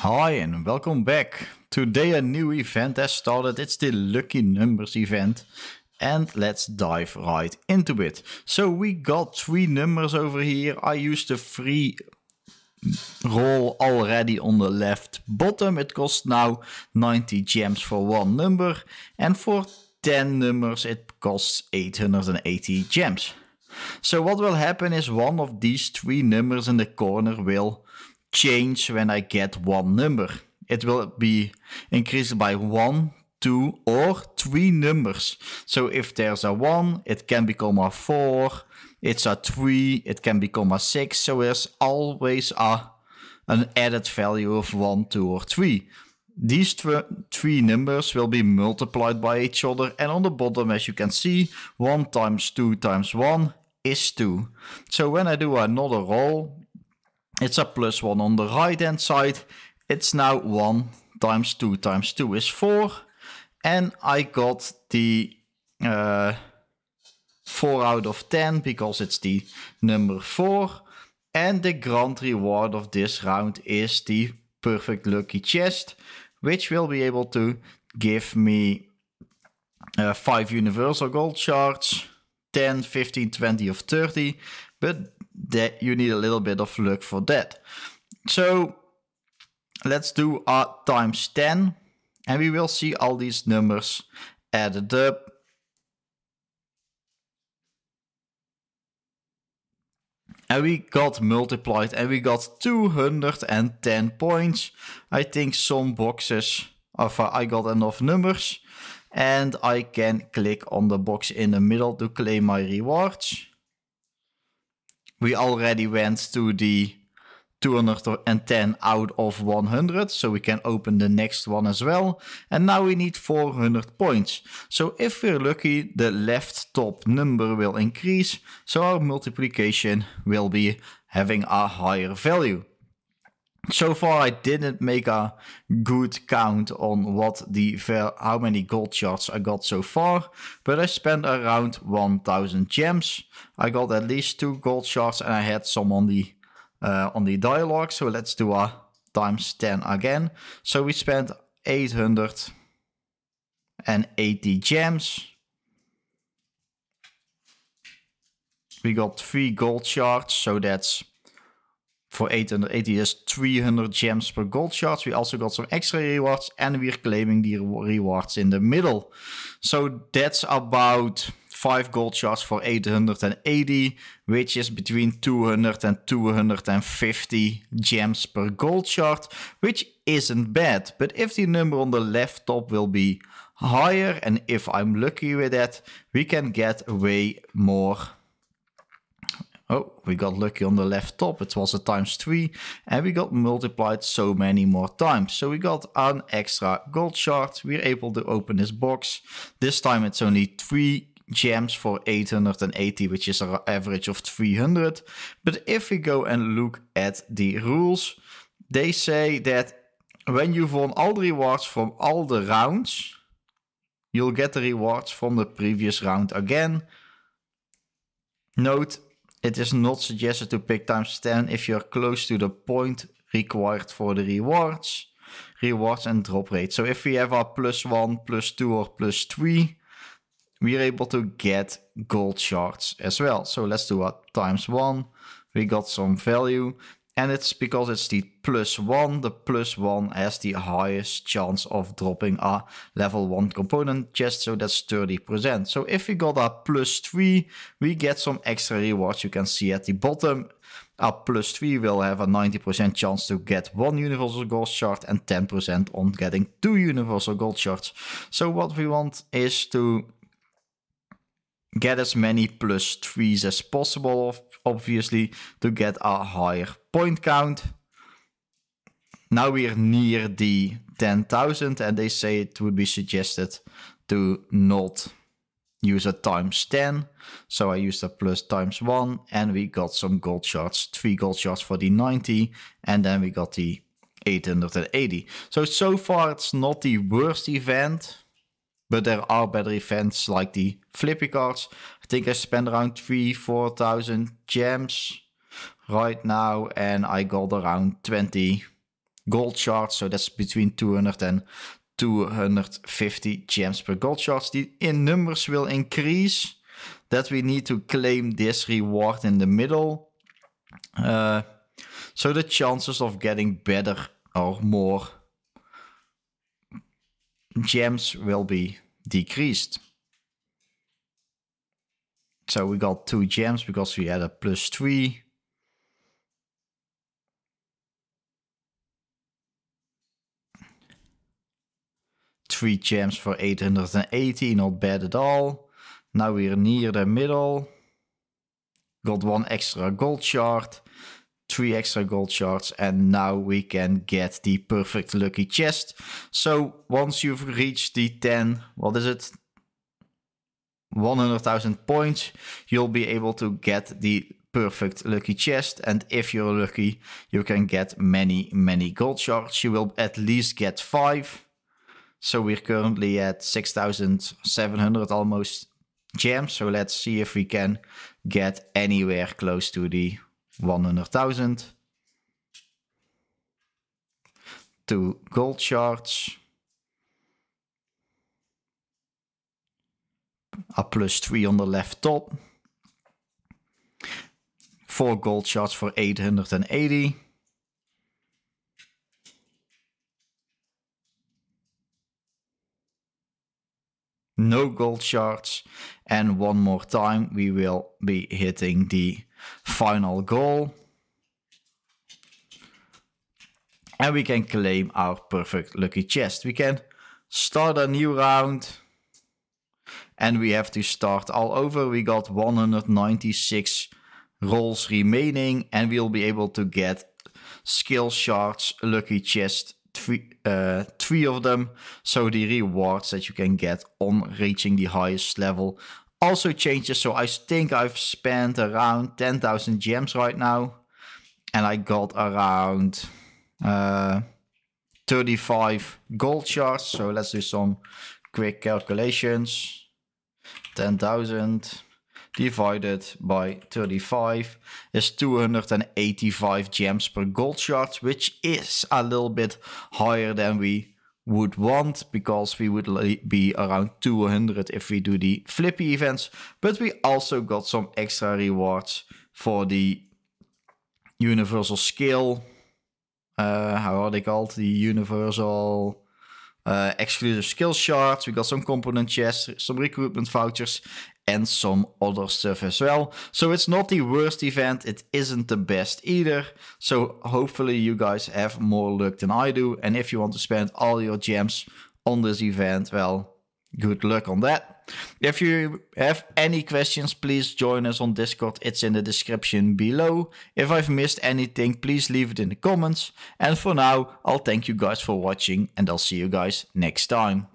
Hi and welcome back. Today a new event has started. It's the Lucky Numbers event. And let's dive right into it. So we got three numbers over here. I used the free roll already on the left bottom. It costs now 90 gems for one number. And for 10 numbers it costs 880 gems. So what will happen is one of these three numbers in the corner will change when I get one number. It will be increased by one, two, or three numbers. So if there's a one, it can become a four. It's a three, it can become a six. So there's always a an added value of one, two, or three. These three numbers will be multiplied by each other and on the bottom as you can see 1 times 2 times 1 is 2. So when I do another roll it's a plus 1 on the right hand side. It's now 1 times 2 times 2 is 4. And I got the uh, 4 out of 10 because it's the number 4. And the grand reward of this round is the perfect lucky chest, which will be able to give me uh, 5 universal gold shards, 10, 15, 20 of 30. But that you need a little bit of luck for that. So let's do r times 10 and we will see all these numbers added up. And we got multiplied and we got 210 points. I think some boxes, of, I got enough numbers. And I can click on the box in the middle to claim my rewards we already went to the 210 out of 100, so we can open the next one as well. And now we need 400 points. So if we're lucky, the left top number will increase, so our multiplication will be having a higher value so far I didn't make a good count on what the how many gold shards I got so far, but I spent around 1000 gems. I got at least two gold shards, and I had some on the uh, on the dialogue, so let's do a times 10 again. So we spent 880 gems. We got three gold shards, so that's for 880 is 300 gems per gold shards. We also got some extra rewards and we're claiming the rewards in the middle. So that's about 5 gold shards for 880, which is between 200 and 250 gems per gold shard, which isn't bad. But if the number on the left top will be higher, and if I'm lucky with that, we can get way more Oh, we got lucky on the left top, it was a times 3, and we got multiplied so many more times. So we got an extra gold shard, we're able to open this box. This time it's only 3 gems for 880, which is our average of 300. But if we go and look at the rules, they say that when you've won all the rewards from all the rounds, you'll get the rewards from the previous round again. Note it is not suggested to pick times 10 if you're close to the point required for the rewards. Rewards and drop rate. So if we have our plus 1, plus 2 or plus 3, we're able to get gold shards as well. So let's do our times 1. We got some value and it's because it's the plus one. The plus one has the highest chance of dropping a level one component just so that's 30%. So if we got a plus three, we get some extra rewards. You can see at the bottom, a plus three will have a 90% chance to get one universal gold shard and 10% on getting two universal gold shards. So what we want is to get as many plus threes as possible of obviously, to get a higher point count. Now we are near the 10,000 and they say it would be suggested to not use a times 10. So I used a plus times 1 and we got some gold shots, 3 gold shots for the 90 and then we got the 880. So, so far it's not the worst event but there are better events like the flippy cards. I think I spent around three, four thousand gems right now, and I got around twenty gold shards. So that's between two hundred and 250 gems per gold shards. The in numbers will increase. That we need to claim this reward in the middle. Uh, so the chances of getting better are more gems will be decreased. So we got two gems because we had a plus three. Three gems for 880, not bad at all. Now we're near the middle. Got one extra gold shard three extra gold shards and now we can get the perfect lucky chest so once you've reached the 10 what is it 100,000 points you'll be able to get the perfect lucky chest and if you're lucky you can get many many gold shards you will at least get five so we're currently at 6,700 almost gems so let's see if we can get anywhere close to the 100,000 to gold shards a plus 3 on the left top 4 gold shards for 880 no gold shards and one more time we will be hitting the final goal. And we can claim our perfect lucky chest. We can start a new round. And we have to start all over. We got 196 rolls remaining. And we'll be able to get skill shards, lucky chest, three, uh, three of them. So the rewards that you can get on reaching the highest level also changes. So I think I've spent around 10,000 gems right now. And I got around uh, 35 gold shards. So let's do some quick calculations. 10,000 divided by 35 is 285 gems per gold shard, which is a little bit higher than we would want because we would be around 200 if we do the flippy events. But we also got some extra rewards for the universal skill. Uh, how are they called? The universal uh, exclusive skill shards. We got some component chests, some recruitment vouchers, and some other stuff as well. So it's not the worst event, it isn't the best either. So hopefully you guys have more luck than I do. And if you want to spend all your gems on this event, well, good luck on that. If you have any questions, please join us on Discord. It's in the description below. If I've missed anything, please leave it in the comments. And for now, I'll thank you guys for watching and I'll see you guys next time.